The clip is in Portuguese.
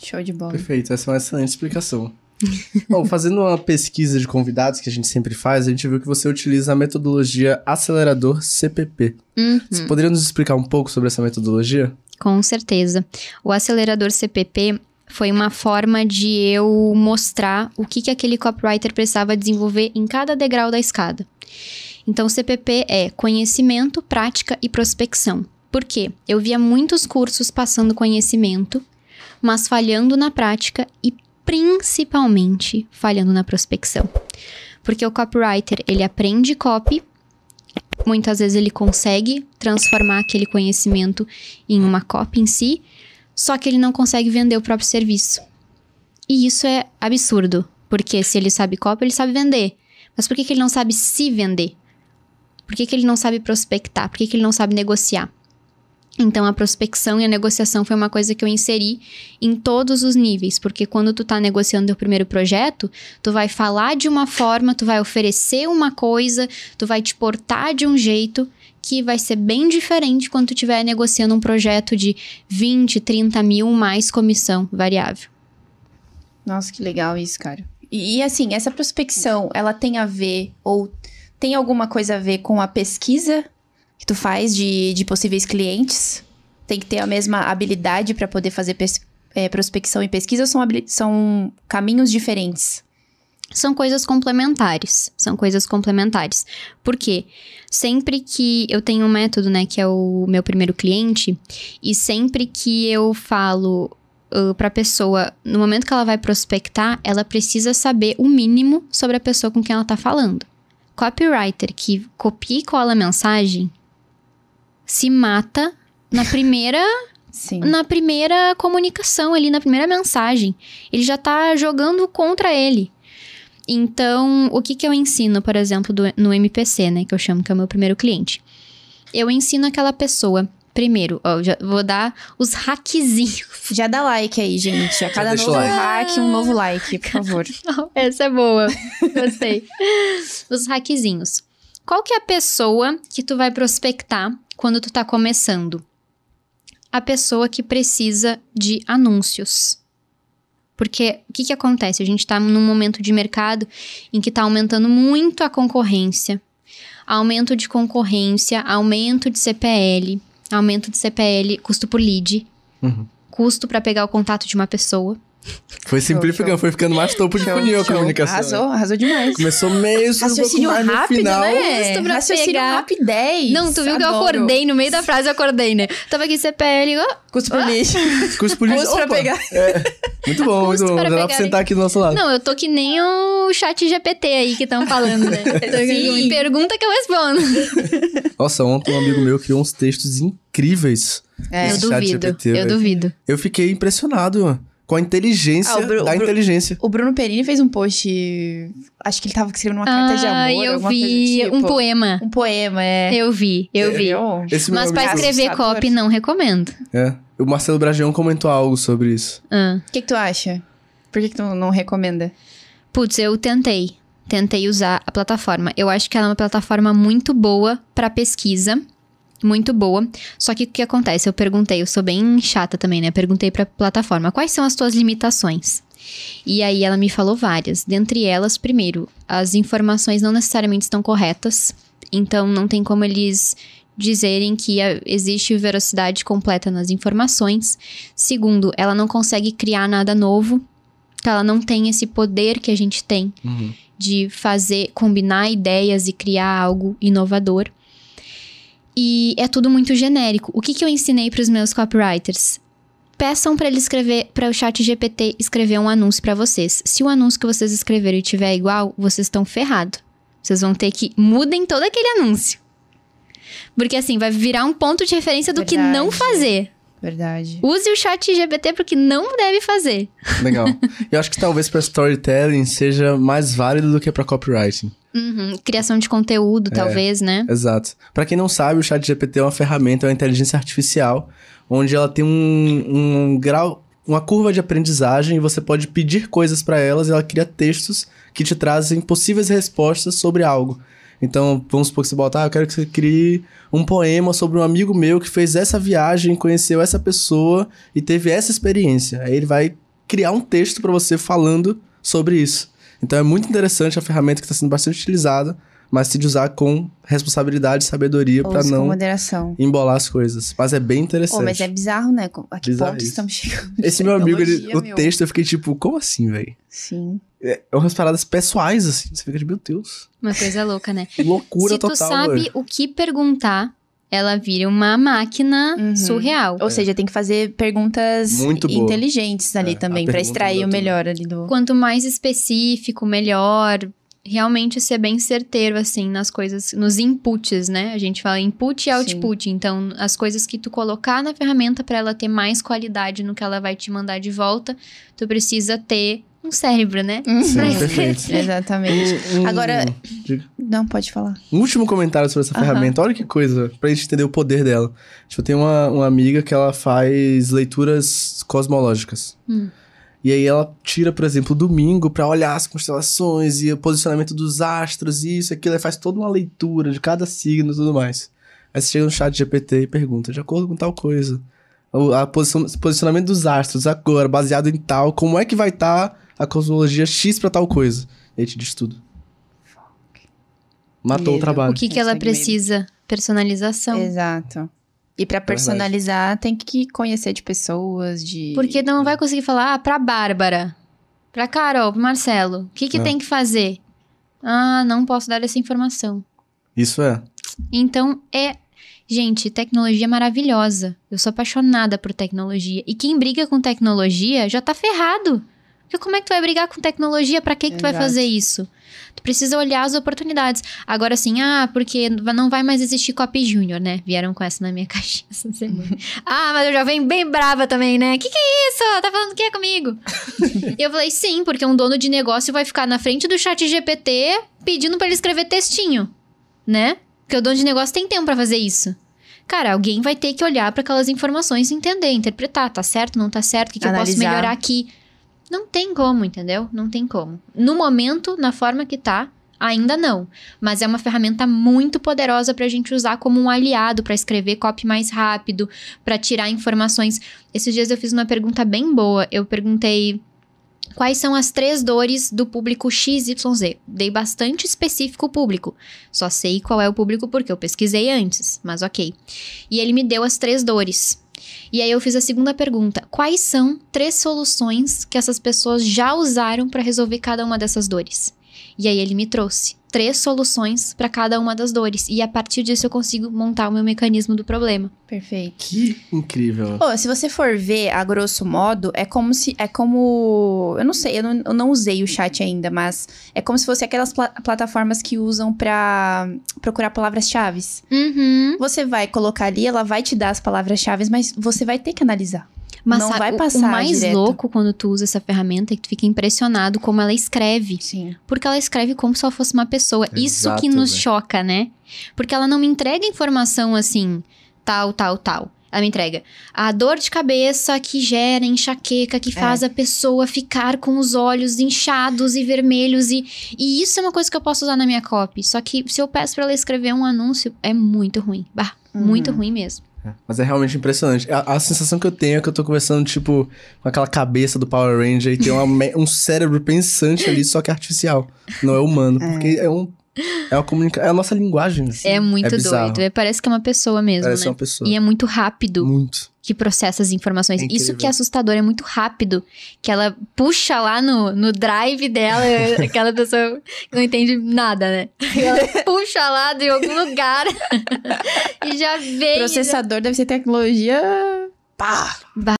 Show de bola. Perfeito, essa é uma excelente explicação. Bom, fazendo uma pesquisa de convidados que a gente sempre faz, a gente viu que você utiliza a metodologia acelerador CPP. Uhum. Você poderia nos explicar um pouco sobre essa metodologia? Com certeza. O acelerador CPP foi uma forma de eu mostrar o que, que aquele copywriter precisava desenvolver em cada degrau da escada. Então, CPP é conhecimento, prática e prospecção. Por quê? Eu via muitos cursos passando conhecimento, mas falhando na prática e principalmente falhando na prospecção. Porque o copywriter, ele aprende copy, muitas vezes ele consegue transformar aquele conhecimento em uma copy em si, só que ele não consegue vender o próprio serviço. E isso é absurdo, porque se ele sabe copo, ele sabe vender. Mas por que, que ele não sabe se vender? Por que, que ele não sabe prospectar? Por que, que ele não sabe negociar? Então, a prospecção e a negociação foi uma coisa que eu inseri em todos os níveis, porque quando tu tá negociando teu primeiro projeto, tu vai falar de uma forma, tu vai oferecer uma coisa, tu vai te portar de um jeito que vai ser bem diferente quando tu estiver negociando um projeto de 20, 30 mil mais comissão variável. Nossa, que legal isso, cara. E, e assim, essa prospecção, ela tem a ver ou tem alguma coisa a ver com a pesquisa que tu faz de, de possíveis clientes? Tem que ter a mesma habilidade para poder fazer é, prospecção e pesquisa ou são, são caminhos diferentes? São coisas complementares. São coisas complementares. Por quê? Sempre que eu tenho um método, né, que é o meu primeiro cliente, e sempre que eu falo uh, para a pessoa, no momento que ela vai prospectar, ela precisa saber o mínimo sobre a pessoa com quem ela está falando. Copywriter que copia e cola a mensagem se mata na primeira. Sim. Na primeira comunicação ali, na primeira mensagem. Ele já tá jogando contra ele. Então, o que, que eu ensino, por exemplo, do, no MPC, né? Que eu chamo que é o meu primeiro cliente. Eu ensino aquela pessoa Primeiro, ó, já vou dar os hackzinhos. Já dá like aí, gente. A cada novo like. hack, um novo like, por favor. essa é boa. Gostei. os hackzinhos. Qual que é a pessoa que tu vai prospectar quando tu tá começando? A pessoa que precisa de anúncios. Porque o que, que acontece? A gente está num momento de mercado em que está aumentando muito a concorrência. Aumento de concorrência, aumento de CPL, aumento de CPL, custo por lead, uhum. custo para pegar o contato de uma pessoa. Foi simplificando, foi ficando mais topo de funil a comunicação. Arrasou, arrasou demais. Começou meio sobre Raciocínio um rápido, no final. né? Sobre Raciocínio pegar. rapidez. Não, tu viu que eu acordei, no meio da frase eu acordei, né? Tava aqui CPL, ó. Custo por ah. lixo. Custo por lixo. Custo pra pegar. É. Muito bom, Custo muito bom. Dá pra sentar né? aqui do nosso lado. Não, eu tô que nem o chat GPT aí que estão falando, né? Sim. Pergunta que eu respondo. Nossa, ontem um amigo meu criou uns textos incríveis. É, eu duvido, GPT, eu véio. duvido. Eu fiquei impressionado, mano com a inteligência ah, da inteligência. O Bruno Perini fez um post. Acho que ele tava escrevendo uma carta ah, de amor. Eu vi. Tipo. Um poema. Um poema, é. Eu vi, eu é, vi. É Mas pra escrever copy, não recomendo. É. O Marcelo Brajão comentou algo sobre isso. Ah. O ah. que, que, tu acha? Por que, que tu não recomenda? Putz, eu tentei. Tentei usar a plataforma. Eu acho que ela é uma plataforma muito boa para pesquisa muito boa. Só que o que acontece? Eu perguntei, eu sou bem chata também, né? Perguntei pra plataforma, quais são as tuas limitações? E aí ela me falou várias. Dentre elas, primeiro, as informações não necessariamente estão corretas. Então não tem como eles dizerem que existe veracidade completa nas informações. Segundo, ela não consegue criar nada novo. Então ela não tem esse poder que a gente tem uhum. de fazer, combinar ideias e criar algo inovador. E é tudo muito genérico. O que, que eu ensinei para os meus copywriters? Peçam para ele escrever, para o chat GPT escrever um anúncio para vocês. Se o anúncio que vocês escreverem tiver igual, vocês estão ferrados Vocês vão ter que mudem todo aquele anúncio. Porque assim, vai virar um ponto de referência do Verdade. que não fazer. Verdade. Use o chat GPT porque não deve fazer. Legal. Eu acho que talvez para storytelling seja mais válido do que para copywriting. Uhum. Criação de conteúdo, é, talvez, né? Exato. Para quem não sabe, o chat GPT é uma ferramenta, é uma inteligência artificial, onde ela tem um, um grau, uma curva de aprendizagem e você pode pedir coisas para elas e ela cria textos que te trazem possíveis respostas sobre algo. Então, vamos supor que você bota, ah, eu quero que você crie um poema sobre um amigo meu que fez essa viagem, conheceu essa pessoa e teve essa experiência. Aí ele vai criar um texto para você falando sobre isso. Então é muito interessante é a ferramenta que está sendo bastante utilizada, mas se de usar com responsabilidade e sabedoria para não moderação. embolar as coisas. Mas é bem interessante. Oh, mas é bizarro, né? A que bizarro ponto isso. estamos chegando? Esse meu amigo, ele, o meu. texto, eu fiquei tipo, como assim, velho? Sim. É umas paradas pessoais, assim. Você fica de, meu Deus. Uma coisa louca, né? Loucura total. Se tu total, sabe o que perguntar, ela vira uma máquina uhum. surreal. Ou é. seja, tem que fazer perguntas Muito inteligentes ali é, também, para extrair o melhor ali do. Quanto mais específico, melhor. Realmente ser bem certeiro, assim, nas coisas, nos inputs, né? A gente fala input e output. Sim. Então, as coisas que tu colocar na ferramenta para ela ter mais qualidade no que ela vai te mandar de volta, tu precisa ter um cérebro, né? Uhum. Sim, perfeito. Exatamente. Um, um, Agora. Diga. Não, pode falar. Um último comentário sobre essa ferramenta. Olha que coisa, pra gente entender o poder dela. Tipo, eu tenho uma, uma amiga que ela faz leituras cosmológicas. Hum. E aí ela tira, por exemplo, domingo para olhar as constelações e o posicionamento dos astros e isso, aquilo. Ela faz toda uma leitura de cada signo e tudo mais. Aí você chega no chat GPT e pergunta, de acordo com tal coisa, o posicionamento dos astros agora, baseado em tal, como é que vai estar... Tá a cosmologia X para tal coisa. Ele te diz tudo. Matou o trabalho. O que, que ela precisa? Personalização. Exato. E para personalizar, é tem que conhecer de pessoas, de. Porque não vai conseguir falar ah, pra Bárbara, pra Carol, pro Marcelo. O que, que é. tem que fazer? Ah, não posso dar essa informação. Isso é. Então é. Gente, tecnologia maravilhosa. Eu sou apaixonada por tecnologia. E quem briga com tecnologia já tá ferrado. Porque como é que tu vai brigar com tecnologia? Para que, que tu vai fazer isso? Tu precisa olhar as oportunidades. Agora, assim, ah, porque não vai mais existir Cop Júnior, né? Vieram com essa na minha caixinha essa semana. ah, mas eu já venho bem brava também, né? Que que é isso? Tá falando o que é comigo? eu falei, sim, porque um dono de negócio vai ficar na frente do chat GPT pedindo para ele escrever textinho, né? Porque o dono de negócio tem tempo para fazer isso. Cara, alguém vai ter que olhar para aquelas informações e entender, interpretar, tá certo, não tá certo, o que, que eu posso melhorar aqui. Não tem como, entendeu? Não tem como. No momento, na forma que tá, ainda não. Mas é uma ferramenta muito poderosa para a gente usar como um aliado para escrever copy mais rápido, para tirar informações. Esses dias eu fiz uma pergunta bem boa. Eu perguntei quais são as três dores do público XYZ. Dei bastante específico o público. Só sei qual é o público porque eu pesquisei antes, mas ok. E ele me deu as três dores. E aí eu fiz a segunda pergunta: quais são três soluções que essas pessoas já usaram para resolver cada uma dessas dores? E aí ele me trouxe três soluções para cada uma das dores. E a partir disso eu consigo montar o meu mecanismo do problema. Perfeito. Que incrível. se você for ver, a grosso modo, é como se. É como. Eu não sei, eu não, eu não usei o chat ainda, mas é como se fosse aquelas plataformas que usam para procurar palavras-chave. Uhum. Você vai colocar ali, ela vai te dar as palavras-chave, mas você vai ter que analisar. Mas não sabe, vai passar. O mais direto. louco quando tu usa essa ferramenta é que tu fica impressionado como ela escreve. Sim. Porque ela escreve como se ela fosse uma pessoa. Exato, Isso que nos né? choca, né? Porque ela não me entrega informação assim, tal, tal, tal. Ela me entrega a dor de cabeça que gera enxaqueca, que é. faz é. a pessoa ficar com os olhos inchados e vermelhos. E, e isso é uma coisa que eu posso usar na minha copy. Só que se eu peço para ela escrever um anúncio, é muito ruim. Bah, uhum. muito ruim mesmo. Mas é realmente impressionante. A, a, sensação que eu tenho é que eu tô conversando, tipo, com aquela cabeça do Power Ranger e tem uma, um cérebro pensante ali, só que artificial. Não é humano. É. Porque é um é, comunica... é a nossa linguagem. Assim. É muito é doido. É, parece que é uma pessoa mesmo. Parece né? uma pessoa. E é muito rápido. Muito. Que processa as informações. É Isso que é assustador, é muito rápido. Que ela puxa lá no, no drive dela, aquela pessoa que não entende nada, né? Ela puxa lá de algum lugar e já veio. Né? Processador já... deve ser tecnologia. Pá! Bah.